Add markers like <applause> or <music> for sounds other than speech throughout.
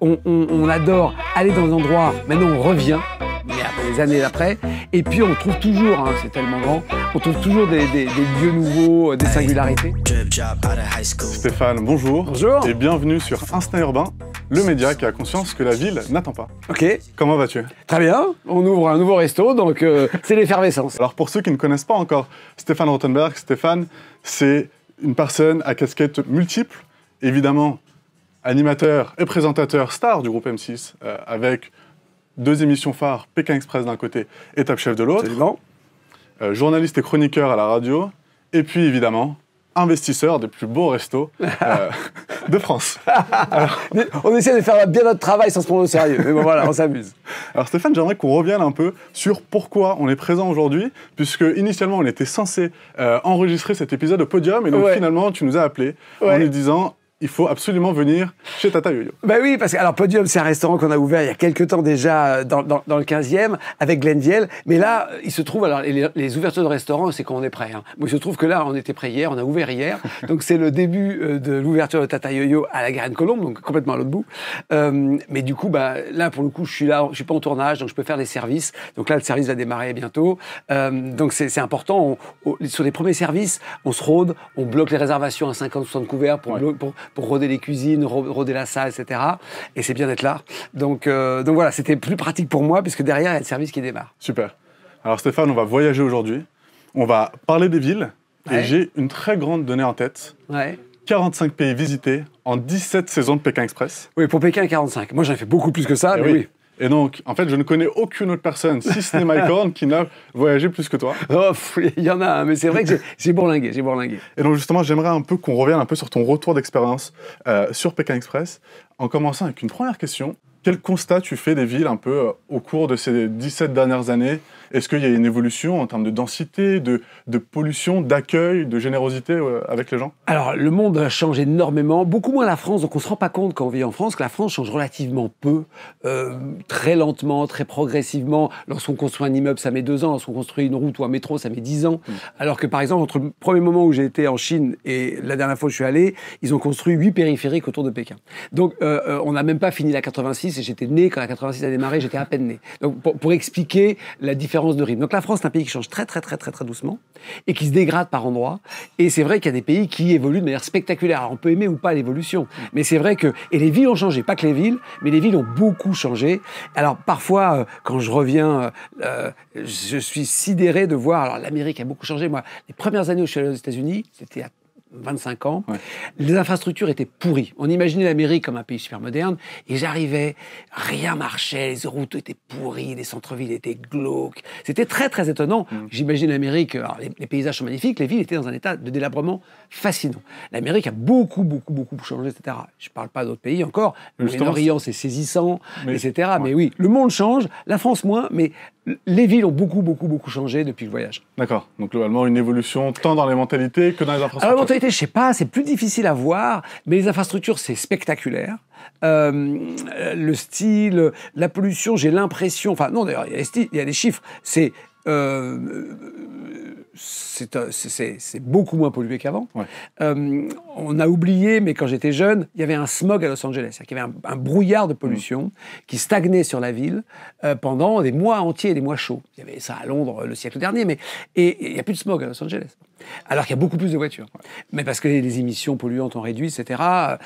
on, adore aller dans un endroit, maintenant on revient, mais après des années d'après, et puis on trouve toujours, hein, c'est tellement grand, on trouve toujours des, lieux nouveaux, euh, des singularités. Stéphane, bonjour. Bonjour. Et bienvenue sur Instinct Urbain, le média qui a conscience que la ville n'attend pas. Ok. Comment vas-tu Très bien, on ouvre un nouveau resto, donc euh, <laughs> c'est l'effervescence. Alors pour ceux qui ne connaissent pas encore Stéphane Rothenberg, Stéphane, c'est une personne à casquette multiples, évidemment animateur et présentateur star du groupe M6, euh, avec deux émissions phares, Pékin Express d'un côté et Top Chef de l'autre. Euh, journaliste et chroniqueur à la radio. Et puis, évidemment, investisseur des plus beaux restos euh, <laughs> de France. on essaie de faire bien notre travail sans se prendre au sérieux, mais bon voilà, on s'amuse. Alors Stéphane, j'aimerais qu'on revienne un peu sur pourquoi on est présent aujourd'hui, puisque initialement on était censé enregistrer cet épisode au podium, et donc finalement tu nous as appelé en nous disant il faut absolument venir chez Tata Yoyo. Ben oui, parce que alors Podium, c'est un restaurant qu'on a ouvert il y a quelques temps déjà euh, dans, dans, dans le 15e avec Glendiel. Mais là, il se trouve, alors les, les ouvertures de restaurants, c'est quand on est prêt. Hein. Bon, il se trouve que là, on était prêt hier, on a ouvert hier. <laughs> donc c'est le début euh, de l'ouverture de Tata Yoyo à la Garenne Colombe, donc complètement à l'autre bout. Euh, mais du coup, bah, là, pour le coup, je suis là, je suis pas en tournage, donc je peux faire les services. Donc là, le service va démarrer bientôt. Euh, donc c'est important. sur les premiers services, on se rôde, on bloque les réservations à 50-60 couverts pour, pour pour roder les cuisines, rôder la salle, etc. Et c'est bien d'être là. Donc, euh, donc voilà, c'était plus pratique pour moi puisque derrière, il y a le service qui démarre. Super. Alors Stéphane, on va voyager aujourd'hui. On va parler des villes. Et j'ai une très grande donnée en tête. Ouais. 45 pays visités en 17 saisons de Pékin Express. Oui, pour Pékin, 45. Moi, j'en ai fait beaucoup plus que ça, eh mais oui. Et donc, en fait, je ne connais aucune autre personne, si ce n'est Mike <laughs> Horn, qui n'a voyagé plus que toi. Oh, il y en a, hein, mais c'est vrai que j'ai bourlingué, j'ai bourlingué. Et donc, justement, j'aimerais un peu qu'on revienne un peu sur ton retour d'expérience euh, sur Pékin Express, en commençant avec une première question. Quel constat tu fais des villes un peu euh, au cours de ces 17 dernières années est-ce qu'il y a une évolution en termes de densité, de, pollution, d'accueil, de générosité euh, avec les gens Alors, le monde change énormément, beaucoup moins la France, donc on ne se rend pas compte quand on vit en France que la France change relativement peu, euh, très lentement, très progressivement. Lorsqu'on construit un immeuble, ça met deux ans, lorsqu'on construit une route ou un métro, ça met dix ans. Hmm. Alors que par exemple, entre le premier moment où j'ai été en Chine et la dernière fois où je suis allé, ils ont construit huit périphériques autour de Pékin. Donc, euh, on n'a même pas fini la 86 et j'étais né quand la 86 a démarré, j'étais à peine né. Donc, pour expliquer la différence de Donc la France est un pays qui change très très très très très doucement et qui se dégrade par endroits. Et c'est vrai qu'il y a des pays qui évoluent de manière spectaculaire. Alors on peut aimer ou pas l'évolution, mais c'est vrai que et les villes ont changé, pas que les villes, mais les villes ont beaucoup changé. Alors parfois euh, quand je reviens, euh, euh, je suis sidéré de voir. Alors l'Amérique a beaucoup changé. Moi, les premières années où je suis allé aux États-Unis, c'était à 25 ans, les infrastructures étaient pourries. On imaginait l'Amérique comme un pays super moderne, et j'arrivais, rien marchait, les routes étaient pourries, les centres-villes étaient glauques. C'était très, très étonnant. Mm. J'imagine l'Amérique, les, paysages sont magnifiques, les villes étaient dans un état de délabrement fascinant. L'Amérique a beaucoup, beaucoup, beaucoup changé, etc. Je ne parle pas d'autres pays encore, le c'est saisissant, etc. Mais oui, le monde change, la France moins, mais les villes ont beaucoup, beaucoup, beaucoup changé depuis le voyage. D'accord. Donc, globalement, une évolution tant dans les mentalités que dans les ah, infrastructures. Alors, la mentalité, je sais pas, c'est plus difficile à voir, mais les infrastructures, c'est spectaculaire. Euh, le style, la pollution, j'ai l'impression, enfin non d'ailleurs, il y a des chiffres, c'est euh, c'est beaucoup moins pollué qu'avant. Euh, on a oublié, mais quand j'étais jeune, il y avait un smog à Los Angeles. Il y avait un, brouillard de pollution mmh. qui stagnait sur la ville euh, pendant des mois entiers, des mois chauds. Il y avait ça à Londres le siècle dernier, mais et, il n'y a plus de smog à Los Angeles. Alors qu'il y a beaucoup plus de voitures. Mais parce que les, émissions polluantes ont réduit, etc. Euh,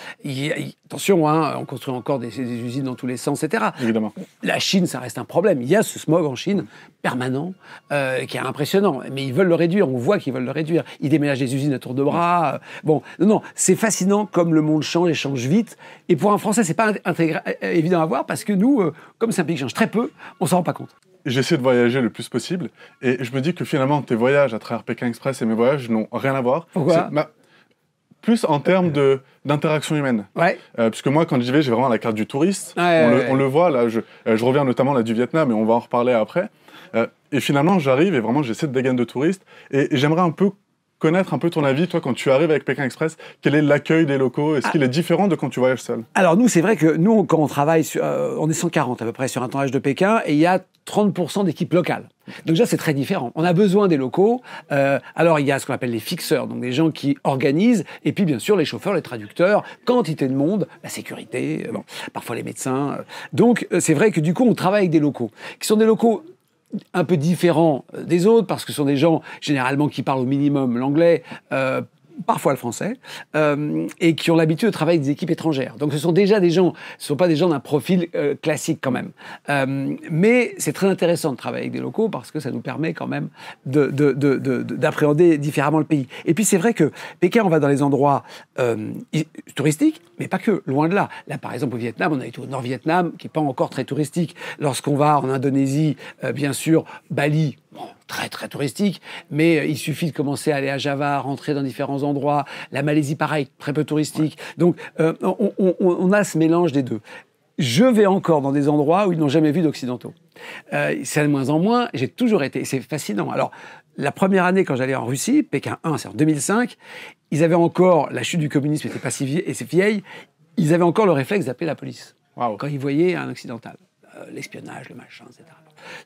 attention, hein, on construit encore des, usines dans tous les sens, etc. Évidemment. La Chine, ça reste un problème. Il y a ce smog en Chine permanent euh, qui est impressionnant. Mais ils veulent le réduire. On voit qu'ils veulent le réduire. Ils déménagent des usines à tour de bras. Euh, bon, non, c'est fascinant comme le monde change et change vite. Et pour un Français, c'est pas évident à voir parce que nous, comme c'est un pays qui change très peu, on s'en rend pas compte j'essaie de voyager le plus possible. Et je me dis que finalement, tes voyages à travers Pékin Express et mes voyages n'ont rien à voir. Pourquoi Plus en termes de, d'interaction humaine. parce euh, que puisque moi, quand j'y vais, j'ai vraiment la carte du touriste. on, le, voit, là, je, euh, je, reviens notamment là du Vietnam et on va en reparler après. Euh, et finalement, j'arrive et vraiment, j'essaie de dégainer de touristes et j'aimerais un peu connaître un peu ton avis, toi, quand tu arrives avec Pékin Express, quel est l'accueil des locaux Est-ce ah. qu'il est différent de quand tu voyages seul Alors nous, c'est vrai que nous, quand on travaille, sur, euh, on est 140 à peu près sur un tournage de Pékin, et il y a 30% d'équipes locales. Donc déjà, c'est très différent. On a besoin des locaux. Euh, alors, il y a ce qu'on appelle les fixeurs, donc des gens qui organisent, et puis bien sûr les chauffeurs, les traducteurs, quantité de monde, la sécurité, euh, bon, parfois les médecins. Euh. Donc, c'est vrai que du coup, on travaille avec des locaux, qui sont des locaux un peu différent des autres, parce que ce sont des gens généralement qui parlent au minimum l'anglais, euh, parfois le français, euh, et qui ont l'habitude de travailler avec des équipes étrangères. Donc ce sont déjà des gens, ce ne sont pas des gens d'un profil euh, classique quand même. Euh, mais c'est très intéressant de travailler avec des locaux parce que ça nous permet quand même d'appréhender différemment le pays. Et puis c'est vrai que Pékin, on va dans les endroits touristiques, mais pas que, loin de là. Là par exemple au Vietnam, on a été au Nord-Vietnam, qui n'est pas encore très touristique. Lorsqu'on va en Indonésie, bien sûr, Bali, très touristique, mais euh, il suffit de commencer à aller à Java, rentrer dans différents endroits. La Malaisie, pareil, très peu touristique. Donc euh, on, a ce mélange des deux je vais encore dans des endroits où ils n'ont jamais vu d'occidentaux. Euh, c'est de moins en moins, j'ai toujours été, c'est fascinant. Alors, la première année quand j'allais en Russie, Pékin 1, c'est en 2005, ils avaient encore, la chute du communisme était pas si vieille, et c'est vieille, ils avaient encore le réflexe d'appeler la police. Quand ils voyaient un occidental, l'espionnage, le machin, etc.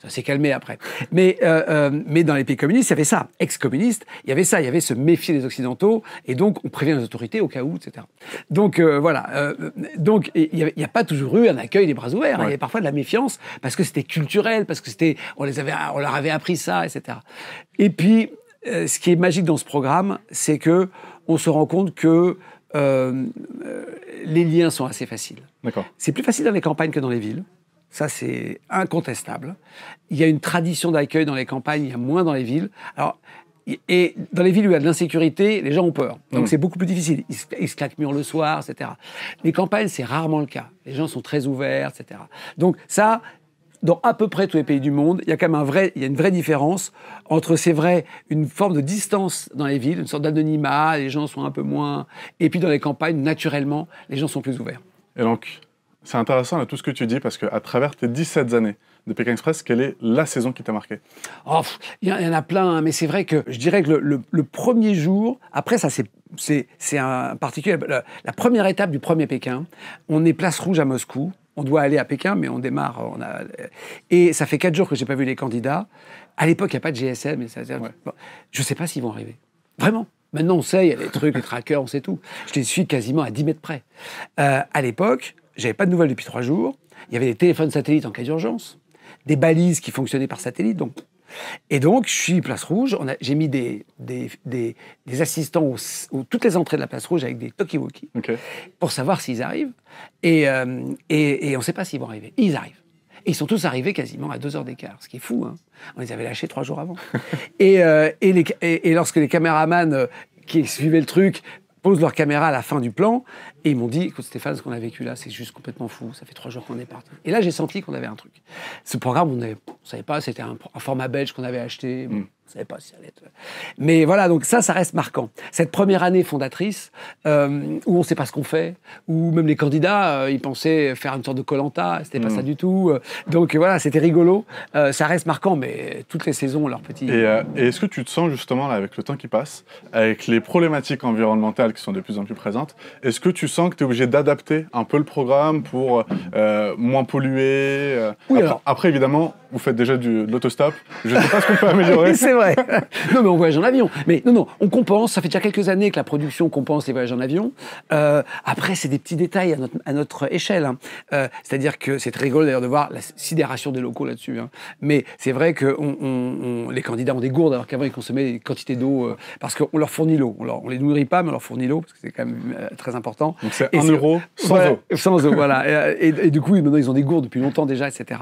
Ça s'est calmé après. Mais, euh, euh, mais dans les pays communistes, il y avait ça. Ex-communistes, il y avait ça. Il y avait se méfier des Occidentaux. Et donc, on prévient les autorités au cas où, etc. Donc, euh, voilà. donc, il n'y a, pas toujours eu un accueil des bras ouverts. Hein. il y avait parfois de la méfiance parce que c'était culturel, parce que c'était, on, les avait, on leur avait appris ça, etc. Et puis, ce qui est magique dans ce programme, c'est que on se rend compte que les liens sont assez faciles. C'est plus facile dans les campagnes que dans les villes. Ça, c'est incontestable. Il y a une tradition d'accueil dans les campagnes, il y a moins dans les villes. Alors, et dans les villes où il y a de l'insécurité, les gens ont peur. Donc mm. c'est beaucoup plus difficile. Ils se, claquent mur le soir, etc. Les campagnes, c'est rarement le cas. Les gens sont très ouverts, etc. Donc ça, dans à peu près tous les pays du monde, il y a quand même un vrai, il y a une vraie différence entre, c'est vrai, une forme de distance dans les villes, une sorte d'anonymat, les gens sont un peu moins. Et puis dans les campagnes, naturellement, les gens sont plus ouverts. Et donc, c'est intéressant là, tout ce que tu dis parce qu'à travers tes 17 années de Pékin Express, quelle est la saison qui t'a marqué oh, Il y, en a plein, hein, mais c'est vrai que je dirais que le, premier jour, après ça c'est un particulier, la, première étape du premier Pékin, on est place rouge à Moscou, on doit aller à Pékin, mais on démarre. On a... Et ça fait quatre jours que j'ai pas vu les candidats. À l'époque, il n'y a pas de GSM. mais ça, je ne sais pas s'ils vont arriver. Vraiment. Maintenant, on sait, il y a les trucs, les trackers, on sait tout. Je les suis quasiment à 10 mètres près. Euh, à l'époque, j'avais pas de nouvelles depuis trois jours. Il y avait des téléphones satellites en cas d'urgence, des balises qui fonctionnaient par satellite. Donc, et donc, je suis place rouge. J'ai mis des, des, assistants aux, toutes les entrées de la place rouge avec des talkie-walkie pour savoir s'ils arrivent. Et, euh, et, on ne sait pas s'ils vont arriver. ils arrivent. Et ils sont tous arrivés quasiment à deux heures d'écart, ce qui est fou. Hein. On les avait lâchés trois jours avant. <laughs> Euh, et, et, lorsque les caméramans euh, qui suivaient le truc posent leur caméra à la fin du plan, et ils m'ont dit, écoute Stéphane, ce qu'on a vécu là, c'est juste complètement fou. Ça fait trois jours qu'on est parti. Et là, j'ai senti qu'on avait un truc. Ce programme, on ne savait pas. C'était un, format belge qu'on avait acheté. Mm. on ne savait pas si ça allait être. Mais voilà, donc ça, ça reste marquant. Cette première année fondatrice, euh, où on ne sait pas ce qu'on fait, où même les candidats, euh, ils pensaient faire une sorte de colanta. C'était n'était pas mm. ça du tout. Euh, donc voilà, c'était rigolo. ça reste marquant, mais toutes les saisons ont leur petit. Et, est-ce que tu te sens justement là, avec le temps qui passe, avec les problématiques environnementales qui sont de plus en plus présentes, est-ce que tu sens que tu es obligé d'adapter un peu le programme pour euh, moins polluer. Euh. après, alors... après, évidemment, vous faites déjà du, de l'autostop. Je ne sais pas ce qu'on peut améliorer. <laughs> c'est vrai. <laughs> non, mais on voyage en avion. Mais non, non, on compense. Ça fait déjà quelques années que la production compense les voyages en avion. Euh, après, c'est des petits détails à notre, échelle. Hein. C'est-à-dire que c'est très rigolo d'ailleurs de voir la sidération des locaux là-dessus. Hein. Mais c'est vrai que les candidats ont des gourdes alors qu'avant ils consommaient des quantités d'eau parce qu'on leur fournit l'eau. On, ne on les nourrit pas, mais on leur fournit l'eau parce que c'est quand même très important. Donc c'est 1 euro sans voilà, voilà. Euh, et, du coup, maintenant, ils ont des gourdes depuis longtemps déjà, etc.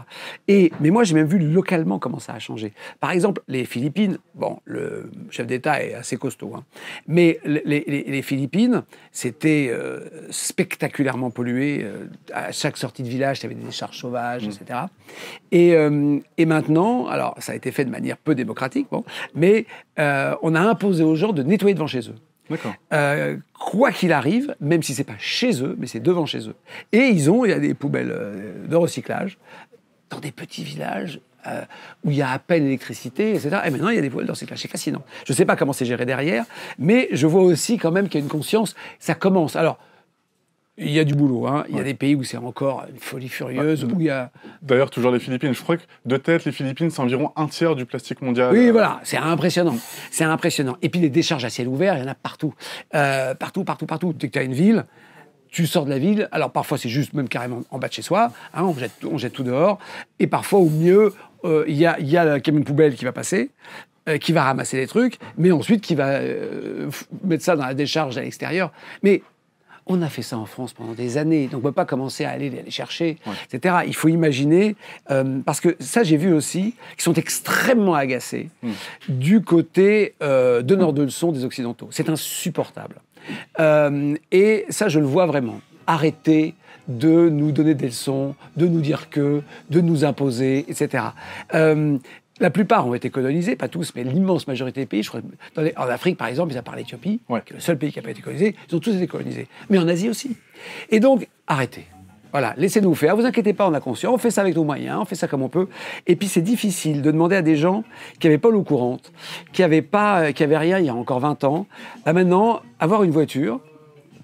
Et, mais moi, j'ai même vu localement comment ça a changé. Par exemple, les Philippines, bon, le chef d'État est assez costaud, hein, mais les, Philippines, c'était euh, spectaculairement pollué. Euh, à chaque sortie de village, il y avait des décharges sauvages, etc. Et, mm. et, maintenant, alors ça a été fait de manière peu démocratique, bon, mais on a imposé aux gens de nettoyer devant chez eux. Euh, quoi qu'il arrive, même si c'est pas chez eux, mais c'est devant chez eux. Et ils ont, il y a des poubelles euh, de recyclage dans des petits villages euh, où il y a à peine l'électricité, etc. Et maintenant, il y a des poubelles de recyclage. C'est fascinant. Je ne sais pas comment c'est géré derrière, mais je vois aussi quand même qu'il y a une conscience. Ça commence. Alors, il y a du boulot. Hein. Il y a des pays où c'est encore une folie furieuse. où il y a... D'ailleurs, toujours les Philippines. Je crois que de tête, les Philippines, c'est environ un tiers du plastique mondial. Oui, voilà. C'est impressionnant. C'est impressionnant. Et puis, les décharges à ciel ouvert, il y en a partout. Euh, partout, partout, partout. Dès que tu as une ville, tu sors de la ville. Alors, parfois, c'est juste même carrément en bas de chez soi. Hein. on, jette, on jette tout dehors. Et parfois, au mieux, euh, il y, a, y a la camion poubelle qui va passer euh, qui va ramasser les trucs, mais ensuite qui va mettre ça dans la décharge à l'extérieur. Mais on a fait ça en France pendant des années, donc on ne peut pas commencer à aller les chercher, etc. Il faut imaginer, euh, parce que ça j'ai vu aussi, qui sont extrêmement agacés hmm. du côté euh, de Nord de leçon des Occidentaux. C'est insupportable. Euh, et ça je le vois vraiment. Arrêtez de nous donner des leçons, de nous dire que, de nous imposer, etc. La plupart ont été colonisés, pas tous, mais l'immense majorité des pays. Je crois, en Afrique, par exemple, ils à part l'Éthiopie, le seul pays qui n'a pas été colonisé, ils ont tous été colonisés. Mais en Asie aussi. Et donc, arrêtez. Voilà, laissez-nous faire. Vous inquiétez pas, on a conscience. On fait ça avec nos moyens, on fait ça comme on peut. Et puis, c'est difficile de demander à des gens qui n'avaient pas l'eau courante, qui n'avaient pas, euh, qui rien il y a encore 20 ans, bah maintenant, avoir une voiture,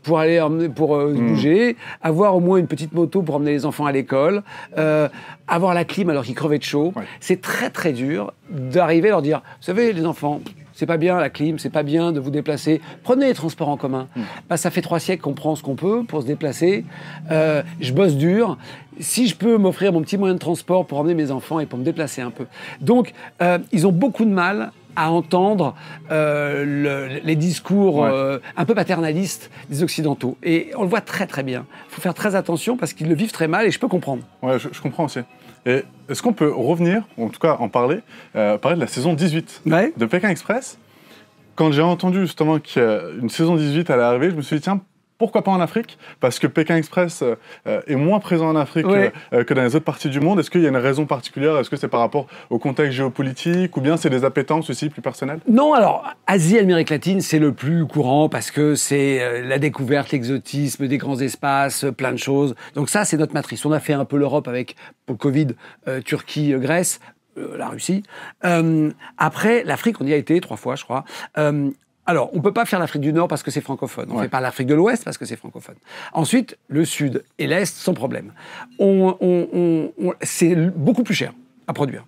pour aller pour euh, hmm. bouger, avoir au moins une petite moto pour emmener les enfants à l'école, euh, avoir la clim alors qu'ils crevaient de chaud. C'est très très dur d'arriver à leur dire, vous savez les enfants, c'est pas bien la clim, c'est pas bien de vous déplacer. Prenez les transports en commun. Hmm. Bah, ça fait trois siècles qu'on prend ce qu'on peut pour se déplacer. Euh, je bosse dur. Si je peux m'offrir mon petit moyen de transport pour emmener mes enfants et pour me déplacer un peu. Donc, euh, ils ont beaucoup de mal à entendre euh, les discours euh, un peu paternalistes des Occidentaux. Et on le voit très très bien. Il faut faire très attention parce qu'ils le vivent très mal et je peux comprendre. Ouais, je, comprends aussi. Et est-ce qu'on peut revenir, en tout cas en parler, euh, parler de la saison 18 de Pékin Express Quand j'ai entendu justement qu'une saison 18 allait arriver, je me suis dit, tiens, pourquoi pas en Afrique Parce que Pékin Express euh, euh, est moins présent en Afrique euh, que dans les autres parties du monde. Est-ce qu'il y a une raison particulière Est-ce que c'est par rapport au contexte géopolitique ou bien c'est des appétences aussi plus personnelles Non, alors Asie, Amérique latine, c'est le plus courant parce que c'est la découverte, l'exotisme, des grands espaces, plein de choses. Donc ça, c'est notre matrice. On a fait un peu l'Europe avec pour Covid, Turquie, Grèce. la Russie. après, l'Afrique, on y a été trois fois, je crois alors, on peut pas faire l'Afrique du Nord parce que c'est francophone. On ne fait pas l'Afrique de l'Ouest parce que c'est francophone. Ensuite, le Sud et l'Est, sans problème. On, c'est beaucoup plus cher à produire.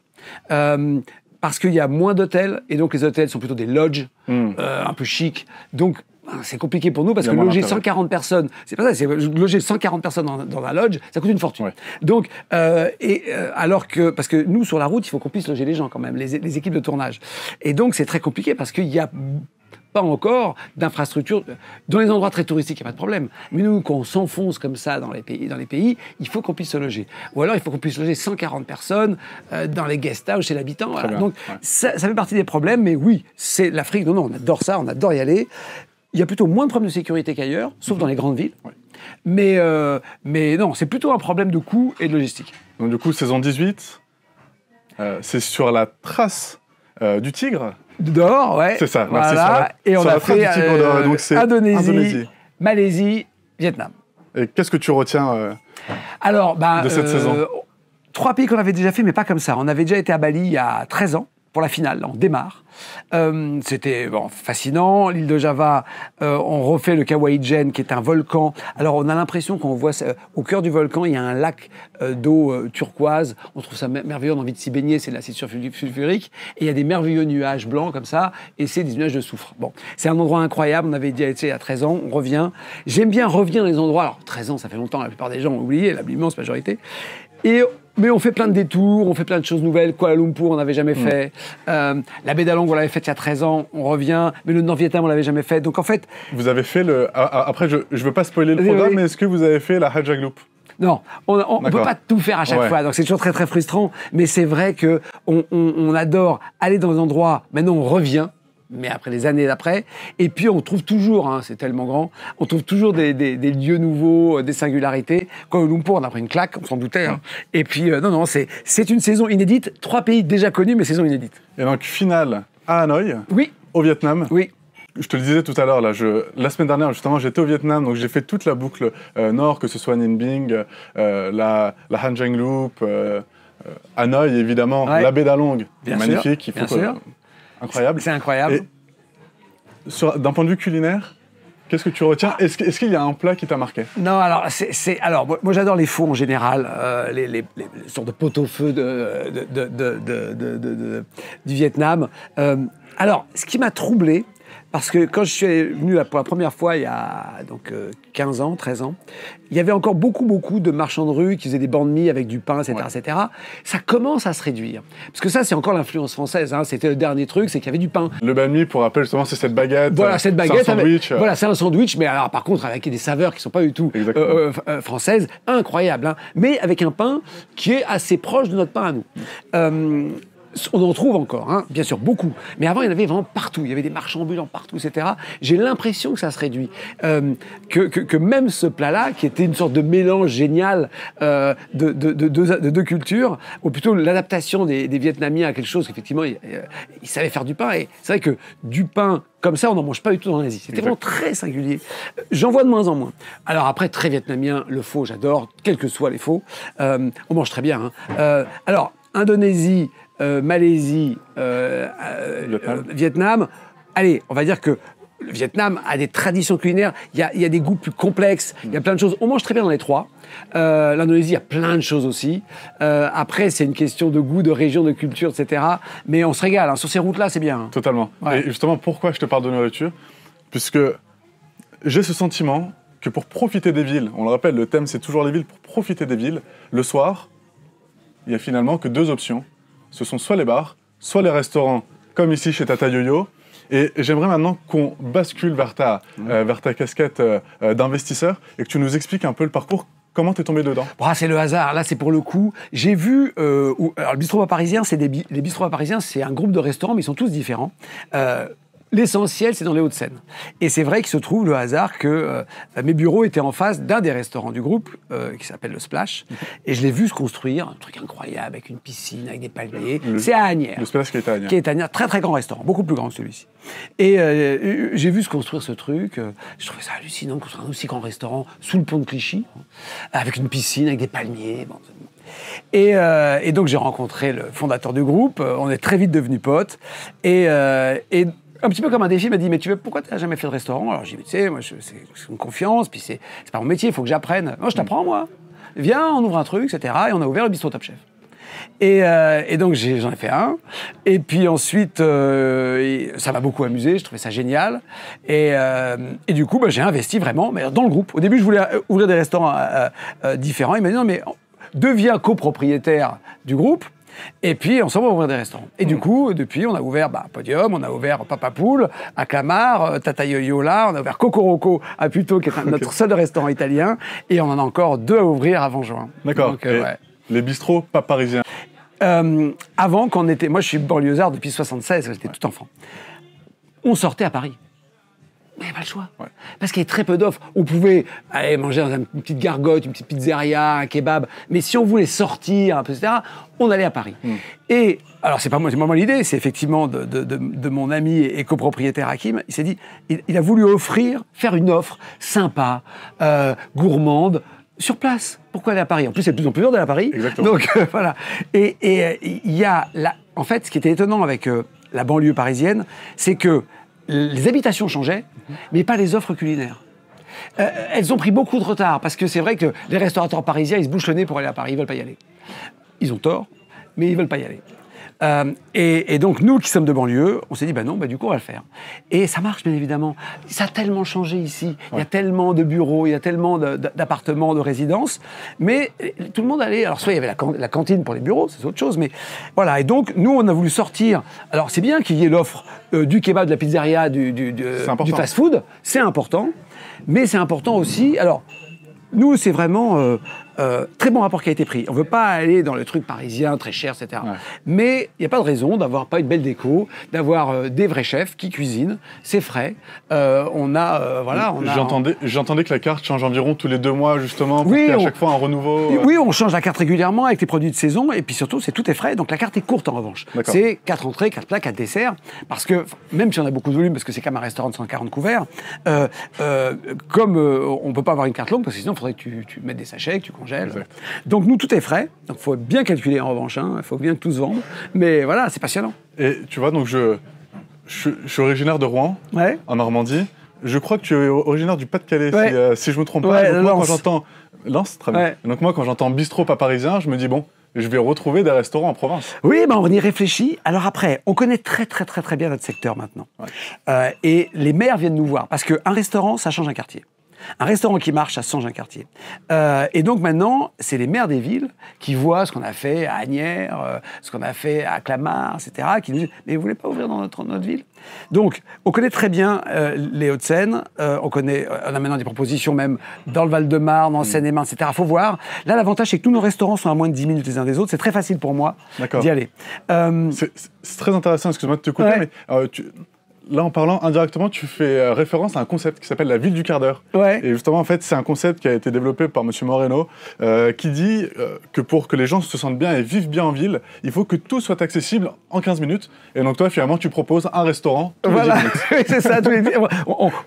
Euh, parce qu'il y a moins d'hôtels, et donc les hôtels sont plutôt des lodges, hmm. euh, un peu chic. Donc, ben, c'est compliqué pour nous parce que loger 140 personnes, c'est pas ça, c'est loger 140 personnes dans, dans, un lodge, ça coûte une fortune. Donc, euh, et alors que, parce que nous sur la route, il faut qu'on puisse loger les gens quand même, les équipes de tournage. Et donc c'est très compliqué parce qu'il y a pas encore d'infrastructures. Dans les endroits très touristiques, il n'y a pas de problème. Mais nous, quand on s'enfonce comme ça dans les pays, dans les pays il faut qu'on puisse se loger. Ou alors, il faut qu'on puisse loger 140 personnes euh, dans les guest houses chez l'habitant. Donc, ça, fait partie des problèmes. Mais oui, c'est l'Afrique. Non, non, on adore ça, on adore y aller. Il y a plutôt moins de problèmes de sécurité qu'ailleurs, sauf dans les grandes villes. Mais, euh, mais non, c'est plutôt un problème de coût et de logistique. Donc du coup, saison 18, euh, c'est sur la trace du tigre Dehors, ouais. C'est ça, merci. et on a fait euh, donc Indonésie, Indonésie, Malaisie, Vietnam. Et qu'est-ce que tu retiens euh, Alors, bah, de cette euh, saison Trois pays qu'on avait déjà fait, mais pas comme ça. On avait déjà été à Bali il y a 13 ans pour la finale. On démarre. Euh, C'était bon, fascinant. L'île de Java, euh, on refait le kawaii qui est un volcan. Alors, on a l'impression qu'on voit euh, au cœur du volcan, il y a un lac euh, d'eau turquoise. On trouve ça merveilleux, on a envie de s'y baigner. C'est de l'acide sulfurique. Et il y a des merveilleux nuages blancs comme ça. Et c'est des nuages de soufre. Bon, c'est un endroit incroyable. On avait dit tu sais, à 13 ans, on revient. J'aime bien revenir dans les endroits. Alors, 13 ans, ça fait longtemps. La plupart des gens ont oublié, l'immense majorité. Et mais on fait plein de détours, on fait plein de choses nouvelles. Kuala Lumpur, on n'avait jamais mm. fait. Euh, la baie d'Along, on l'avait faite il y a 13 ans, on revient. Mais le Nord-Vietnam, on l'avait jamais fait. Donc en fait. Vous avez fait le. Après, je ne veux pas spoiler le programme, mais est-ce que vous avez fait la Hajj Loop non, on ne peut pas tout faire à chaque fois, donc c'est toujours très très frustrant. Mais c'est vrai que on, on, on adore aller dans un endroit. Maintenant, on revient mais après les années d'après. Et puis on trouve toujours, hein, c'est tellement grand, on trouve toujours des, lieux nouveaux, euh, des singularités. Kuala Lumpur, on a pris une claque, on s'en doutait. Hein. Et puis euh, non, non, c'est, une saison inédite. Trois pays déjà connus, mais saison inédite. Et donc finale à Hanoï. Oui. Au Vietnam. Oui. Je te le disais tout à l'heure, là, je, la semaine dernière, justement, j'étais au Vietnam, donc j'ai fait toute la boucle euh, nord, que ce soit Ninh Binh, la, la Han Loop, Hanoï, évidemment, la baie d'Along, magnifique. Sûr, il faut bien sûr. Incroyable. C'est incroyable. D'un point de vue culinaire, Qu'est-ce que tu retiens ah. Est-ce qu'il y a un plat qui t'a marqué Non, alors, c'est, alors moi, j'adore les fours en général, euh, les, sortes de pot-au-feu de, du Vietnam. Euh, alors, ce qui m'a troublé, parce que quand je suis venu là pour la première fois il y a donc 15 euh, ans, 13 ans, il y avait encore beaucoup, beaucoup de marchands de rue qui faisaient des bandes de avec du pain, etc., etc. Ça commence à se réduire. Parce que ça, c'est encore l'influence française. Hein. C'était le dernier truc, c'est qu'il y avait du pain. Le banh mi, pour rappel, justement, c'est cette baguette. Voilà, euh, cette baguette. C'est un sandwich. Euh. voilà, c'est un sandwich, mais alors par contre, avec des saveurs qui ne sont pas du tout françaises. Incroyable. Hein. Mais avec un pain qui est assez proche de notre pain à nous. Euh, on en trouve encore, hein, bien sûr, beaucoup. Mais avant, il y en avait vraiment partout. Il y avait des marchands ambulants partout, etc. J'ai l'impression que ça se réduit. Euh, que, même ce plat-là, qui était une sorte de mélange génial euh, de, deux cultures, ou plutôt l'adaptation des, Vietnamiens à quelque chose qu'effectivement, ils, euh, ils savaient faire du pain. Et c'est vrai que du pain comme ça, on n'en mange pas du tout en Asie. C'était vraiment très singulier. J'en vois de moins en moins. Alors après, très vietnamien, le faux, j'adore, quels que soient les faux. on mange très bien. Hein. alors, Indonésie, euh, Malaisie, euh, euh, Vietnam. Allez, on va dire que le Vietnam a des traditions culinaires, il y a, des goûts plus complexes, il y a plein de choses. On mange très bien dans les trois. L'Indonésie, a plein de choses aussi. après, c'est une question de goût, de région, de culture, etc. Mais on se régale. Hein. Sur ces routes-là, c'est bien. Hein. Totalement. Et justement, pourquoi je te parle de nourriture Puisque j'ai ce sentiment que pour profiter des villes, on le rappelle, le thème c'est toujours les villes, pour profiter des villes, le soir, il n'y a finalement que deux options ce sont soit les bars, soit les restaurants, comme ici chez Tata Yoyo. Et j'aimerais maintenant qu'on bascule vers ta, euh, casquette euh, euh, d'investisseur et que tu nous expliques un peu le parcours. Comment es tombé dedans bah, C'est le hasard. Là, c'est pour le coup. J'ai vu. alors, le parisien, c'est les bistrots parisiens, c'est un groupe de restaurants, mais ils sont tous différents. L'essentiel, c'est dans les Hauts-de-Seine. Et c'est vrai qu'il se trouve le hasard que euh, mes bureaux étaient en face d'un des restaurants du groupe, euh, qui s'appelle le Splash. Et je l'ai vu se construire, un truc incroyable, avec une piscine, avec des palmiers. C'est à Agnières. Le Splash qui est à Agnières. Qui est à Agnières. Très, très grand restaurant, beaucoup plus grand que celui-ci. Et euh, j'ai vu se construire ce truc. Je trouvais ça hallucinant, construire un aussi grand restaurant sous le pont de Clichy, hein, avec une piscine, avec des palmiers. et, donc j'ai rencontré le fondateur du groupe, on est très vite devenus potes. Et, et un petit peu comme un défi, m'a dit Mais tu veux, pourquoi tu n'as jamais fait de restaurant Alors j'ai dit Tu sais, moi, c'est une confiance, puis c'est pas mon métier, il faut que j'apprenne. Moi, je t'apprends, moi. Viens, on ouvre un truc, etc. Et on a ouvert le bistrot Top Chef. Et, euh, donc j'en ai, fait un. Et puis ensuite, euh, ça m'a beaucoup amusé, je trouvais ça génial. Et, euh, du coup, bah, j'ai investi vraiment mais dans le groupe. Au début, je voulais ouvrir des restaurants différents. Il m'a dit non, mais deviens copropriétaire du groupe et puis, on s'en va ouvrir des restaurants. Et du mm. coup, depuis, on a ouvert bah, Podium, on a ouvert Papa Poule, à Clamart, euh, Tata yola on a ouvert Cocoroco à Puto, qui est notre seul restaurant italien. Et on en a encore deux à ouvrir avant juin. D'accord. Euh, les bistrots, pas parisiens euh, Avant, qu'on était. Moi, je suis banlieusard depuis 76, j'étais tout enfant. On sortait à Paris choix. Parce qu'il y a très peu d'offres. On pouvait aller manger dans une petite gargote, une petite pizzeria, un kebab. Mais si on voulait sortir, etc., on allait à Paris. Hmm. Et, alors c'est pas moi, moi l'idée, c'est effectivement de, mon ami et copropriétaire Hakim, il s'est dit, il, a voulu offrir, faire une offre sympa, euh, gourmande, sur place. Pourquoi aller à Paris En plus, c'est de plus en plus dur d'aller à Paris. Exactement. Donc euh, voilà. Et euh, il y a, en fait, ce qui était étonnant avec la banlieue parisienne, c'est que les habitations changeaient, mais pas les offres culinaires. Euh, elles ont pris beaucoup de retard parce que c'est vrai que les restaurateurs parisiens, ils se bouchent le nez pour aller à Paris, ils veulent pas y aller. Ils ont tort, mais ils veulent pas y aller. Euh, et, donc, nous qui sommes de banlieue, on s'est dit, bah non, bah du coup, on va le faire. Et ça marche, bien évidemment. Ça a tellement changé ici. Il y a tellement de bureaux, il y a tellement d'appartements, de, résidences. Mais euh, tout le monde allait. Alors, soit il y avait la, cantine pour les bureaux, c'est autre chose. Mais voilà. Et donc, nous, on a voulu sortir. Alors, c'est bien qu'il y ait l'offre euh, du kebab, de la pizzeria, du, fast-food. C'est important. Mais c'est important aussi. Alors, nous, c'est vraiment euh, très bon rapport qui a été pris. On veut pas aller dans le truc parisien, très cher, etc. Mais il n'y a pas de raison d'avoir pas une belle déco, d'avoir euh, des vrais chefs qui cuisinent, c'est frais. Euh, on a, euh, voilà, J'entendais, j'entendais que la carte change environ tous les deux mois, justement, pour oui, à chaque fois un renouveau. Oui, on change la carte régulièrement avec les produits de saison, et puis surtout, c'est tout est frais, donc la carte est courte en revanche. C'est quatre entrées, quatre plats, quatre desserts, parce que, même si on a beaucoup de volume, parce que c'est même un restaurant de 140 couverts, comme on peut pas avoir une carte longue, parce que sinon, il faudrait que tu, tu mettes des sachets, tu donc nous, tout est frais. Donc il faut bien calculer en revanche. Il hein. faut bien que tout se vende. Mais voilà, c'est passionnant. Et tu vois, donc je, je, suis originaire de Rouen, en Normandie. Je crois que tu es originaire du Pas-de-Calais, si, je euh, si, je me trompe pas. Donc, moi, quand j'entends Lance, très bien. Donc moi, quand j'entends bistrot pas parisien, je me dis bon, je vais retrouver des restaurants en province. Oui, ben on y réfléchit. Alors après, on connaît très très très très bien notre secteur maintenant. Euh, et les maires viennent nous voir parce qu'un restaurant, ça change un quartier. Un restaurant qui marche, à change un quartier. Euh, et donc maintenant, c'est les maires des villes qui voient ce qu'on a fait à Agnières, euh, ce qu'on a fait à Clamart, etc., qui nous disent Mais vous voulez pas ouvrir dans notre, notre ville Donc, on connaît très bien euh, les Hauts-de-Seine, on connaît, on a maintenant des propositions même dans le Val-de-Marne, en mm. Seine-et-Marne, etc. Il Faut voir. Là, l'avantage, c'est que tous nos restaurants sont à moins de 10 minutes les uns des autres. C'est très facile pour moi d'y aller. C'est très intéressant, excuse-moi de te couper, mais là, en parlant indirectement, tu fais euh, référence à un concept qui s'appelle la ville du quart d'heure. Et justement, en fait, c'est un concept qui a été développé par M. Moreno, euh, qui dit euh, que pour que les gens se sentent bien et vivent bien en ville, il faut que tout soit accessible en 15 minutes. Et donc, toi, finalement, tu proposes un restaurant. voilà, <laughs> c'est ça.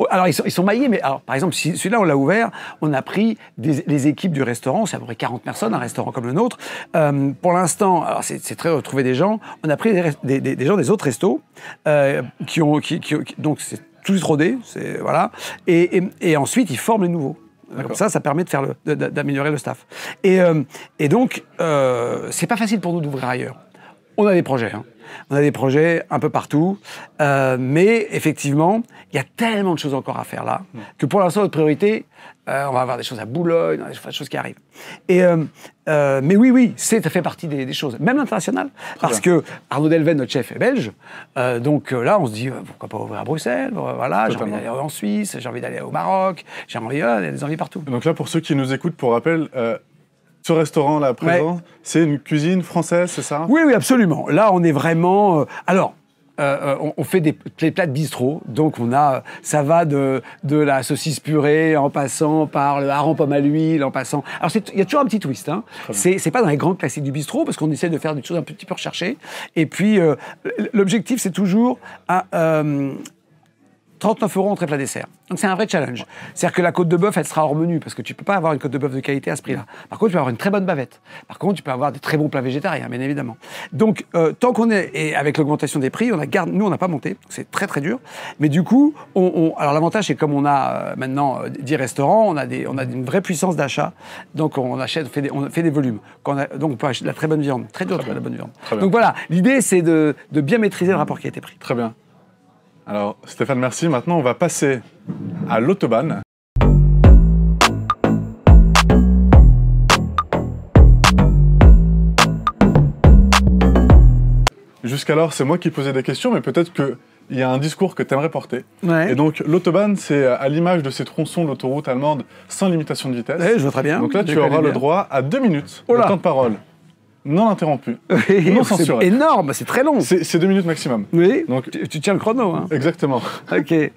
alors, ils sont, ils sont, maillés, mais alors, par exemple, si, celui-là, on l'a ouvert, on a pris des, les équipes du restaurant, c'est à peu près 40 personnes, un restaurant comme le nôtre. pour l'instant, alors c'est, très retrouver des gens, on a pris des, gens des autres restos qui ont donc c'est tous rodés, c'est voilà. Et, ensuite, ils forment les nouveaux. Comme ça, ça permet de faire d'améliorer le staff. Et, euh, donc, euh, c'est pas facile pour nous d'ouvrir ailleurs. On a des projets. Hein on a des projets un peu partout. Euh, mais effectivement, il y a tellement de choses encore à faire là mm. que pour l'instant, notre priorité, euh, on va avoir des choses à Boulogne, des choses qui arrivent. Et, euh, mais oui, oui, ça fait partie des, choses, même l'international. Parce que Arnaud Delven, notre chef, est belge. donc là, on se dit, pourquoi pas ouvrir à Bruxelles Voilà, j'ai envie d'aller en Suisse, j'ai envie d'aller au Maroc, j'ai envie, il y a des envies partout. Donc là, pour ceux qui nous écoutent, pour rappel, ce restaurant là présent, c'est une cuisine française, c'est ça Oui, oui, absolument. Là, on est vraiment. Euh, alors. Euh, euh, on, fait des, plats de bistrot, donc on a, ça va de, de la saucisse purée en passant par le hareng pomme à l'huile, en passant. Alors il y a toujours un petit twist. Hein. C'est pas dans les grands classiques du bistrot parce qu'on essaie de faire des choses un petit peu recherchées. Et puis l'objectif c'est toujours un, 39 euros en très plat dessert. Donc c'est un vrai challenge. C'est-à-dire que la côte de bœuf, elle sera hors menu parce que tu peux pas avoir une côte de bœuf de qualité à ce prix-là. Par contre, tu peux avoir une très bonne bavette. Par contre, tu peux avoir des très bons plats végétariens, bien évidemment. Donc euh, tant qu'on est et avec l'augmentation des prix, on a garde, nous on n'a pas monté, c'est très très dur. Mais du coup, on, alors l'avantage c'est comme on a euh, maintenant 10 euh, restaurants, on a des, on a une vraie puissance d'achat. Donc on achète, on fait des, on fait des volumes. Quand on a, donc on peut acheter de la très bonne viande, très dur de la bonne viande. Donc voilà, l'idée c'est de, de bien maîtriser le rapport qui a été pris. Très bien. Alors Stéphane, merci. Maintenant, on va passer à l'autobahn. Jusqu'alors, c'est moi qui posais des questions, mais peut-être que il y a un discours que tu aimerais porter. Et donc, l'autobahn, c'est euh, à l'image de ces tronçons d'autoroute allemande sans limitation de vitesse. Eh, je bien. Donc là, tu auras le droit à deux minutes oh de temps de parole non interrompu, <laughs> non censuré. C'est énorme, c'est très long. C'est deux minutes maximum. Oui. Donc tu, tiens le chrono. Hein. Exactement. <laughs> ok. Et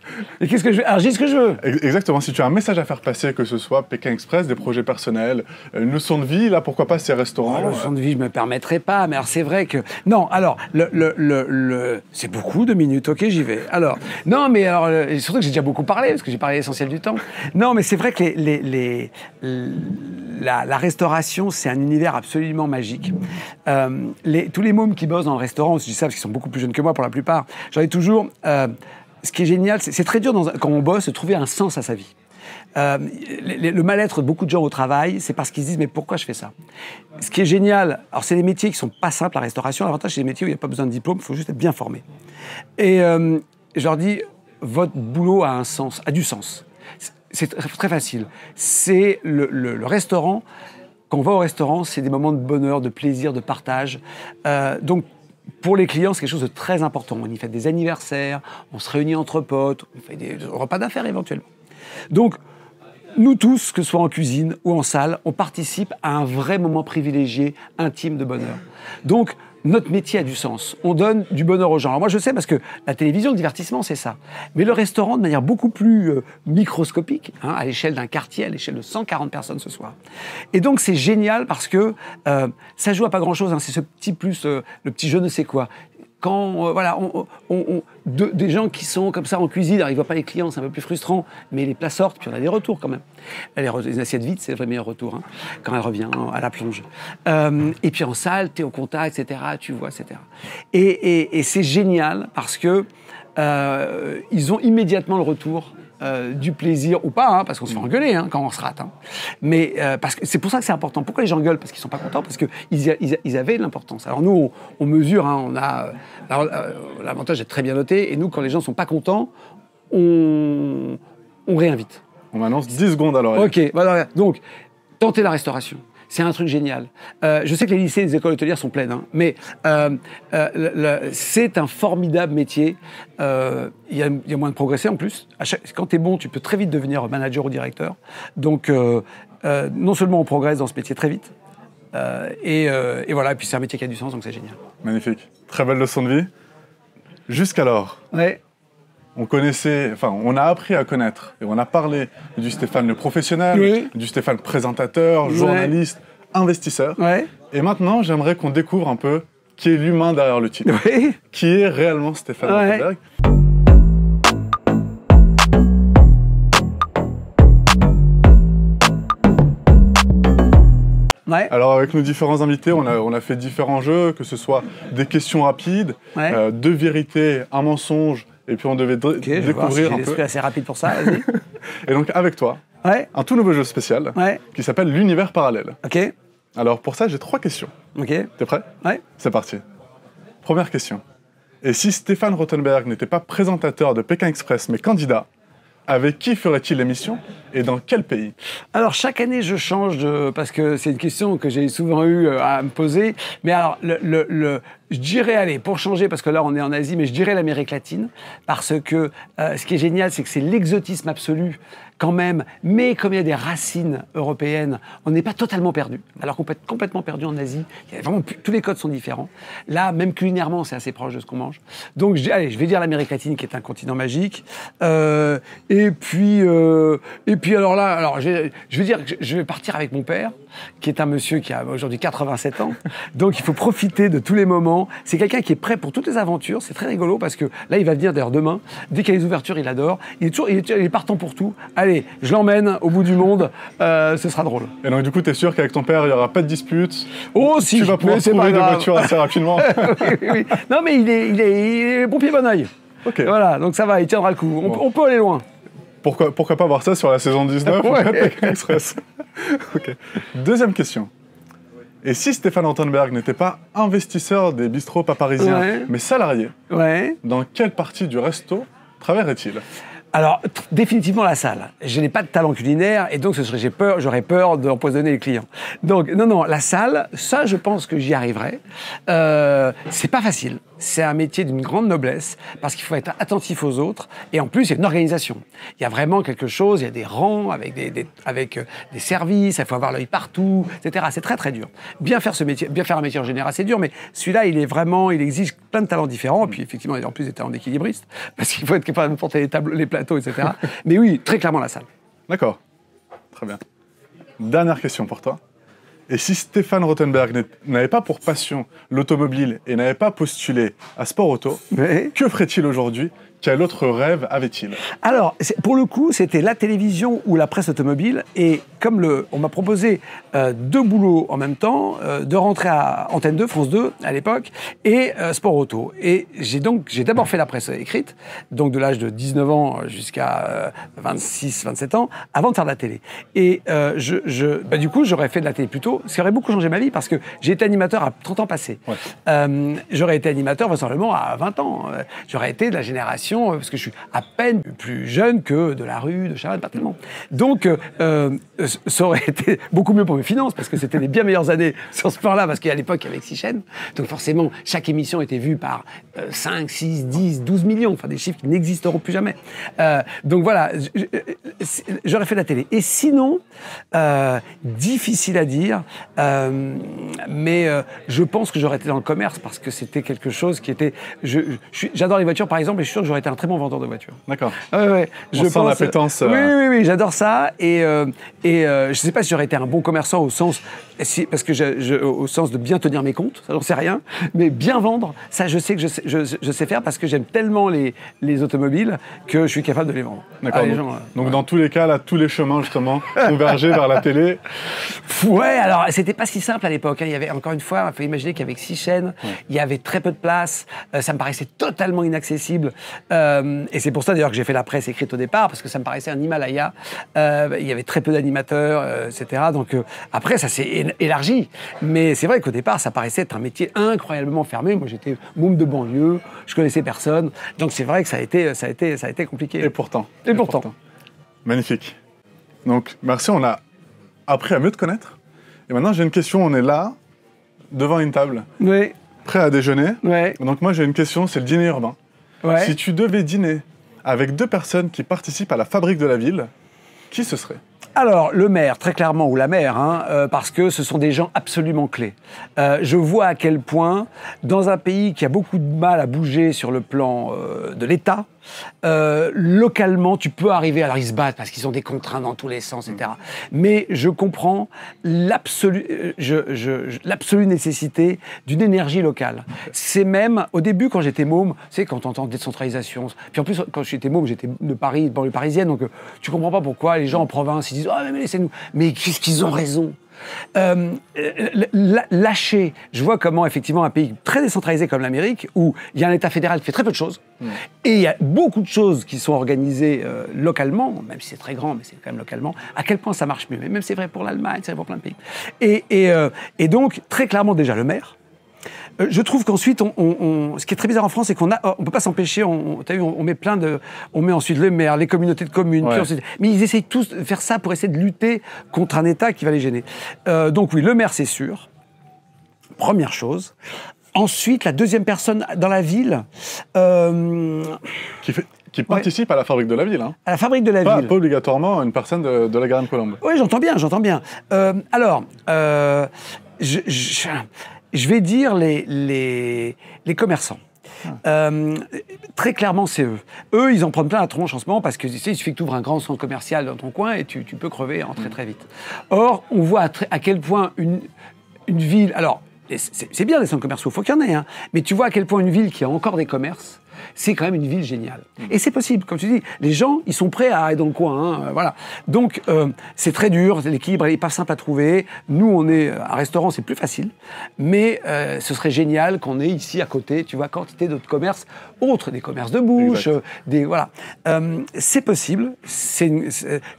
qu'est-ce que je veux Alors ce que je veux. Exactement. Si tu as un message à faire passer, que ce soit Pékin Express, des projets personnels, euh, une leçon de vie, là pourquoi pas ces restaurants. Oh, une euh, leçon de vie, je me permettrai pas. Mais alors c'est vrai que non. Alors le, le, le, c'est beaucoup de minutes. Ok, j'y vais. Alors non, mais alors euh, surtout que j'ai déjà beaucoup parlé parce que j'ai parlé l'essentiel du temps. Non, mais c'est vrai que les, les, les, la, la restauration, c'est un univers absolument magique. Euh, les, tous les mômes qui bossent dans le restaurant, je dis ça parce qu'ils sont beaucoup plus jeunes que moi pour la plupart, j'en ai toujours. Euh, ce qui est génial, c'est très dur quand on bosse de trouver un sens à sa vie. Euh, le, mal-être de beaucoup de gens au travail, c'est parce qu'ils se disent mais pourquoi je fais ça Ce qui est génial, alors c'est les métiers qui sont pas simples, la restauration, l'avantage c'est les métiers où il n'y a pas besoin de diplôme, il faut juste être bien formé. Et je leur dis, votre boulot a un sens, a du sens. C'est très, facile. C'est le, le, le restaurant, quand on va au restaurant, c'est des moments de bonheur, de plaisir, de partage. Euh, donc, pour les clients, c'est quelque chose de très important. On y fait des anniversaires, on se réunit entre potes, on fait des repas d'affaires éventuellement. Donc, nous tous, que ce soit en cuisine ou en salle, on participe à un vrai moment privilégié, intime de bonheur. Donc, notre métier a du sens. On donne du bonheur aux gens. Alors moi, je sais parce que la télévision, le divertissement, c'est ça. Mais le restaurant, de manière beaucoup plus euh, microscopique, hein, à l'échelle d'un quartier, à l'échelle de 140 personnes ce soir. Et donc, c'est génial parce que euh, ça joue à pas grand-chose. Hein. c'est ce petit plus, euh, le petit je ne sais quoi quand euh, voilà, on, des gens qui sont comme ça en cuisine, alors ils voient pas les clients, c'est un peu plus frustrant, mais les plats sortent, puis on a des retours quand même. Les, les assiettes vides, c'est le meilleur retour hein, quand elle revient à la plonge. Euh, et puis en salle, tu es au contact, etc. Tu vois, etc. Et, c'est génial parce que euh, ils ont immédiatement le retour euh, du plaisir ou pas, hein, parce qu'on se fait engueuler hein, quand on se rate. Hein. Mais euh, parce que c'est pour ça que c'est important. Pourquoi les gens gueulent Parce qu'ils sont pas contents, parce qu'ils ils, ils, avaient de l'importance. Alors nous, on, mesure, on a euh, l'avantage est très bien noté, et nous, quand les gens sont pas contents, on, on réinvite. On annonce 10 secondes alors. Ok, voilà, donc tenter la restauration. C'est un truc génial. Euh, je sais que les lycées et les écoles hôtelières sont pleines, hein, mais euh, euh, c'est un formidable métier. Il y, a, y de progresser en plus. quand tu es bon, tu peux très vite devenir manager ou directeur. Donc, non seulement on progresse dans ce métier très vite, et, voilà, puis c'est un métier qui a du sens, donc c'est génial. Magnifique. Très belle leçon de vie. Jusqu'alors. Ouais on connaissait, enfin, on a appris à connaître et on a parlé du Stéphane le professionnel, du Stéphane présentateur, journaliste, investisseur. Et maintenant, j'aimerais qu'on découvre un peu qui est l'humain derrière le titre, qui est réellement Stéphane Rothenberg. Alors avec nos différents invités, on a, on a, fait différents jeux, que ce soit des questions rapides, euh, deux vérités, un mensonge et puis on devait découvrir je vais un peu. assez rapide pour ça. <laughs> et donc avec toi, un tout nouveau jeu spécial qui s'appelle l'univers parallèle. Ok. Alors pour ça, j'ai trois questions. Ok. T'es prêt Ouais. C'est parti. Première question. Et si Stéphane Rothenberg n'était pas présentateur de Pékin Express mais candidat, avec qui ferait-il l'émission et dans quel pays Alors chaque année je change de, parce que c'est une question que j'ai souvent eu euh, à me poser. Mais alors le, le, je dirais, allez, pour changer, parce que là on est en Asie, mais je dirais l'Amérique latine, parce que euh, ce qui est génial, c'est que c'est l'exotisme absolu quand même, mais comme il y a des racines européennes, on n'est pas totalement perdu. Alors qu'on peut être complètement perdu en Asie, il y a vraiment tous les codes sont différents. Là, même culinairement, c'est assez proche de ce qu'on mange. Donc, je, allez, je vais dire l'Amérique latine, qui est un continent magique. Euh, et puis, euh, et puis, alors là, alors je, je vais dire, que je vais partir avec mon père, qui est un monsieur qui a aujourd'hui 87 ans. Donc, il faut profiter de tous les moments c'est quelqu'un qui est prêt pour toutes les aventures. C'est très rigolo parce que là, il va venir d'ailleurs demain. Dès qu'il y a les ouvertures, il adore. Il est toujours, il est, partant pour tout. Allez, je l'emmène au bout du monde. Euh, ce sera drôle. Et donc, du coup, tu es sûr qu'avec ton père, il n'y aura pas de dispute Oh, si Tu vas pouvoir trouver des voitures assez rapidement. <laughs> Non, mais il est, il est, bon oeil. Voilà, donc ça va, il tiendra le coup. On, peut aller loin. Pourquoi, pas voir ça sur la saison 19 <laughs> ouais. <laughs> Deuxième question. Et si Stéphane Antenberg n'était pas investisseur des bistrots pas parisiens, mais salarié, dans quelle partie du resto travaillerait-il alors, définitivement la salle. Je n'ai pas de talent culinaire et donc ce j'ai peur, j'aurais peur d'empoisonner les clients. Donc, non, non, la salle, ça, je pense que j'y arriverai. Euh, c'est pas facile c'est un métier d'une grande noblesse parce qu'il faut être attentif aux autres et en plus, il y a une organisation. Il y a vraiment quelque chose, il y a des rangs avec des, avec euh, des services, il faut avoir l'œil partout, etc. C'est très très dur. Bien faire ce métier, bien faire un métier en général, c'est dur, mais celui-là, il est vraiment, il exige plein de talents différents. Et puis effectivement, il y a en plus des talents d'équilibriste <laughs> parce qu'il faut être capable de porter les tables, les plateaux, etc. <laughs> mais oui, très clairement la salle. D'accord. Très bien. Dernière question pour toi. Et si Stéphane Rothenberg n'avait pas pour passion l'automobile et n'avait pas postulé à Sport Auto, que ferait-il aujourd'hui quel autre rêve avait-il Alors, pour le coup, c'était la télévision ou la presse automobile. Et comme le, on m'a proposé euh, deux boulots en même temps, euh, de rentrer à Antenne 2, France 2 à l'époque, et euh, Sport Auto. Et j'ai donc j'ai d'abord fait la presse écrite, donc de l'âge de 19 ans jusqu'à 26, 27 ans, avant de faire de la télé. Et je, je bah, du coup, j'aurais fait de la télé plus tôt, ce qui aurait beaucoup changé ma vie parce que j'ai été animateur à 30 ans passés. j'aurais été animateur vraisemblablement à 20 ans. J'aurais été de la génération euh, parce que je suis à peine plus jeune que de la rue, de Charlotte, pas tellement. Donc, euh, euh, ça aurait <laughs> été beaucoup mieux pour mes finances, parce que c'était les bien meilleures années <laughs> sur ce plan-là, parce qu'à l'époque, il y avait six chaînes. Donc, forcément, chaque émission était vue par 5, 6, 10, 12 millions, enfin des chiffres qui n'existeront plus jamais. donc, voilà, j'aurais fait la télé. Et sinon, difficile à dire, mais je pense que j'aurais été dans le commerce, parce que c'était quelque chose qui était. J'adore je, les voitures, par exemple, et je suis sûr que j'aurais un très bon vendeur de voitures. D'accord. Ouais, Je sent pense... la pétence. Euh, euh. Oui, oui, oui, j'adore ça. Et, euh, et je ne sais pas si j'aurais été un bon commerçant au sens eh, parce que au sens de bien tenir mes comptes, ça n'en sait rien, mais bien vendre, ça je sais que je sais, faire parce que j'aime tellement les, automobiles que je suis capable de les vendre. D'accord. Ah, donc, euh, dans tous les cas, là, tous les chemins justement convergés vers la télé. Ouais, alors c'était pas si simple à l'époque. Hein. Il y avait encore une fois, il faut imaginer qu'avec six chaînes, il y avait très peu de place. Euh, ça me paraissait totalement inaccessible. Euh, et c'est pour ça d'ailleurs que j'ai fait la presse écrite au départ parce que ça me paraissait un Himalaya. il y avait très peu d'animateurs, etc. Donc après, ça s'est élargi. Mais c'est vrai qu'au départ, ça paraissait être un métier incroyablement fermé. Moi, j'étais boum de banlieue, je connaissais personne. Donc c'est vrai que ça a été, ça a été, ça a été compliqué. Et pourtant. Et, pourtant. Magnifique. Donc, merci, on a appris à mieux te connaître. Et maintenant, j'ai une question. On est là, devant une table. Prêt à déjeuner. Donc, moi, j'ai une question c'est le dîner urbain. Si tu devais dîner avec deux personnes qui participent à la fabrique de la ville, qui ce serait alors, le maire, très clairement, ou la maire, hein, euh, parce que ce sont des gens absolument clés. Euh, je vois à quel point, dans un pays qui a beaucoup de mal à bouger sur le plan euh, de l'État, euh, localement, tu peux arriver, alors ils se battent parce qu'ils ont des contraintes dans tous les sens, etc. Mais je comprends euh, l'absolue nécessité d'une énergie locale. C'est même, au début, quand j'étais môme, c'est quand on entend décentralisation, puis en plus, quand j'étais môme, j'étais de Paris, banlieue parisienne, donc euh, tu comprends pas pourquoi les gens en province, disent « Ah, mais laissez-nous » Mais qu'est-ce qu'ils ont raison euh, euh, lâcher, je vois comment effectivement un pays très décentralisé comme l'Amérique, où il y a un État fédéral qui fait très peu de choses, mm. et il y a beaucoup de choses qui sont organisées euh, localement, même si c'est très grand, mais c'est quand même localement, à quel point ça marche mieux. Mais même c'est vrai pour l'Allemagne, c'est vrai pour plein de pays. et donc, très clairement déjà, le maire, euh, je trouve qu'ensuite, on, ce qui est très bizarre en France, c'est qu'on a, on peut pas s'empêcher. On, on, met plein de, on met ensuite le maire, les communautés de communes. mais ils essayent tous de faire ça pour essayer de lutter contre un État qui va les gêner. Euh, donc oui, le maire, c'est sûr. Première chose. Ensuite, la deuxième personne dans la ville. Euh, qui qui participe à la fabrique de la ville. Hein. À la fabrique de la ville. Pas obligatoirement une personne de, la grande colombe Oui, j'entends bien, j'entends bien. alors, je, je, je vais dire les, les, commerçants. Ah. Euh, très clairement, c'est eux. Eux, ils en prennent plein la tronche en ce moment parce que tu sais, il suffit que tu un grand centre commercial dans ton coin et tu, peux crever en très mm. très vite. Or, on voit à, quel point une, une ville. Alors, c'est bien les centres commerciaux, faut qu'il y en ait. Hein. Mais tu vois à quel point une ville qui a encore des commerces, c'est quand même une ville géniale. Mm. Et c'est possible, comme tu dis, les gens, ils sont prêts à aller dans le coin. Hein, euh, voilà. Donc, euh, c'est très dur, l'équilibre, n'est pas simple à trouver. Nous, on est euh, un restaurant, c'est plus facile. Mais ce serait génial qu'on ait ici à côté, tu vois, quantité d'autres commerces, autres, des commerces de bouche, des. Voilà. c'est possible. C'est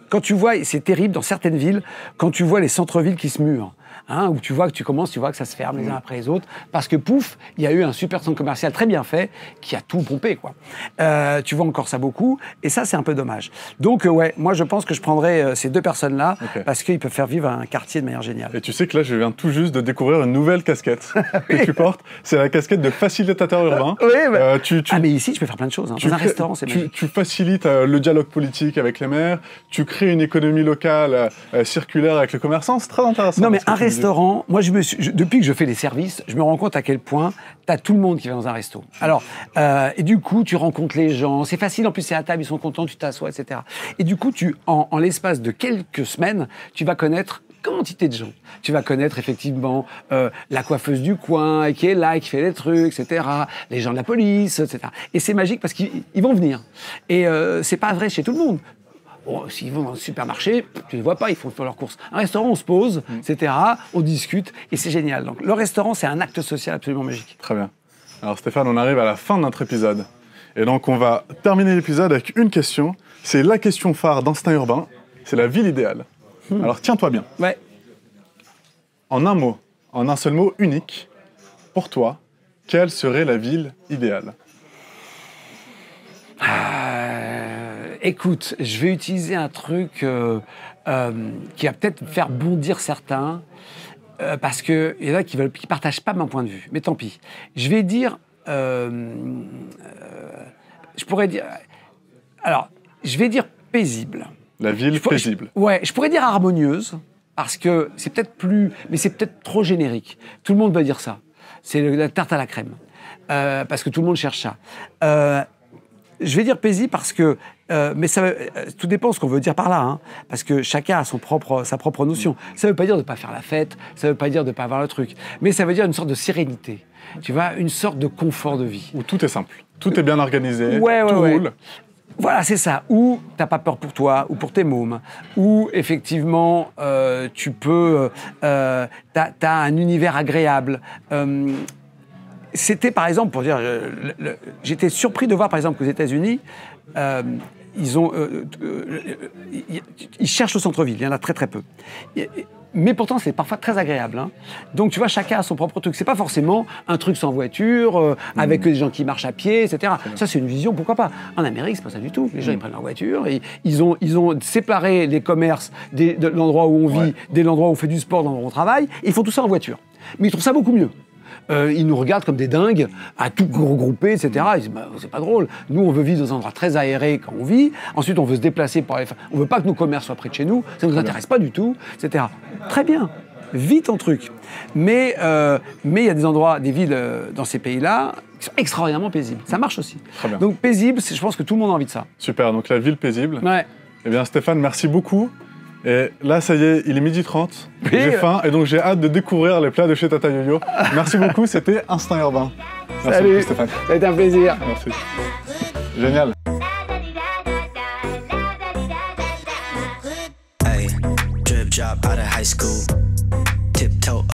quand tu vois, c'est terrible dans certaines villes, quand tu vois les centres-villes qui se murent. Hein, où tu vois que tu commences, tu vois que ça se ferme les uns après les autres, parce que pouf, il y a eu un super centre commercial très bien fait qui a tout pompé, quoi. Euh, tu vois encore ça beaucoup, et ça, c'est un peu dommage. Donc, euh, ouais, moi, je pense que je prendrais euh, ces deux personnes-là, parce qu'ils peuvent faire vivre un quartier de manière géniale. Et tu sais que là, je viens tout juste de découvrir une nouvelle casquette <laughs> que tu portes. C'est la casquette de facilitateur urbain. Euh, tu, Ah, mais ici, tu peux faire plein de choses. Hein. Tu un restaurant, c'est tu, tu facilites le dialogue politique avec les maires, tu crées une économie locale circulaire avec les commerçants. C'est très intéressant. Non, mais un restaurant, moi, je me suis, depuis que je fais les services, je me rends compte à quel point tu as tout le monde qui va dans un resto. Alors, euh, et du coup, tu rencontres les gens. C'est facile, en plus, c'est à table, ils sont contents, tu t'assois, etc. Et du coup, tu, en, en l'espace de quelques semaines, tu vas connaître quantité de gens. Tu vas connaître effectivement euh, la coiffeuse du coin qui est là, qui fait des trucs, etc. Les gens de la police, etc. Et c'est magique parce qu'ils vont venir. Et euh, c'est pas vrai chez tout le monde. S'ils vont dans le supermarché, tu ne vois pas, ils font leurs courses. Un restaurant, on se pose, mm. etc., on discute, et c'est génial. Donc le restaurant, c'est un acte social absolument magique. Très bien. Alors Stéphane, on arrive à la fin de notre épisode. Et donc on va terminer l'épisode avec une question. C'est la question phare d'Instinct Urbain. C'est la ville idéale. Hmm. Alors tiens-toi bien. Ouais. En un mot, en un seul mot unique, pour toi, quelle serait la ville idéale ah Écoute, je vais utiliser un truc euh, euh, qui va peut-être faire bondir certains, euh, parce qu'il y en a qui ne partagent pas mon point de vue, mais tant pis. Je vais dire... je pourrais dire... Alors, je vais dire paisible. La ville paisible. ouais, je pourrais dire harmonieuse, parce que c'est peut-être plus... Mais c'est peut-être trop générique. Tout le monde va dire ça. C'est la tarte à la crème. parce que tout le monde cherche ça je vais dire paisible parce que euh, mais ça, euh, tout dépend ce qu'on veut dire par là, hein. parce que chacun a son propre, sa propre notion. Ça ne veut pas dire de ne pas faire la fête, ça ne veut pas dire de ne pas avoir le truc, mais ça veut dire une sorte de sérénité, tu vois, une sorte de confort de vie. Où tout est simple, tout est bien organisé, tout roule. Voilà, c'est ça. Ou t'as pas peur pour toi, ou pour tes mômes. Ou effectivement, euh, tu peux, euh, as un univers agréable. C'était par exemple, pour dire, j'étais surpris de voir par exemple qu'aux États-Unis, ils, ont, euh, euh, ils, cherchent au centre-ville, il y en a très très peu. mais pourtant c'est parfois très agréable. Hein. Donc tu vois, chacun a son propre truc. C'est pas forcément un truc sans voiture, euh, mmh. avec des gens qui marchent à pied, etc. Ça c'est une vision, pourquoi pas. En Amérique c'est pas ça du tout. Les gens mmh. ils prennent leur voiture, et ils ont séparé les commerces de l'endroit où on vit, de l'endroit où on fait du sport, de l'endroit où on travaille. Et ils font tout ça en voiture. Mais ils trouvent ça beaucoup mieux. Euh, ils nous regardent comme des dingues, à tout regrouper, etc. Mm. Ils disent, bah, c'est pas drôle. Nous, on veut vivre dans un endroit très aérés quand on vit. Ensuite, on veut se déplacer pour aller. On veut pas que nos commerces soient près de chez nous. Ça nous intéresse pas du tout, etc. Très bien. Vite en truc. Mais euh, mais il y a des endroits, des villes euh, dans ces pays-là qui sont extraordinairement paisibles. Ça marche aussi. Donc paisible, je pense que tout le monde a envie de ça. Super. Donc la ville paisible. Ouais. Eh bien, Stéphane, merci beaucoup. Et là, ça y est, il est midi 30. J'ai faim et donc j'ai hâte de découvrir les plats de chez Tata Yoyo. Merci <laughs> beaucoup, c'était Instinct Urbain. Salut. Stéphane. Ça a été un plaisir. Merci. Génial.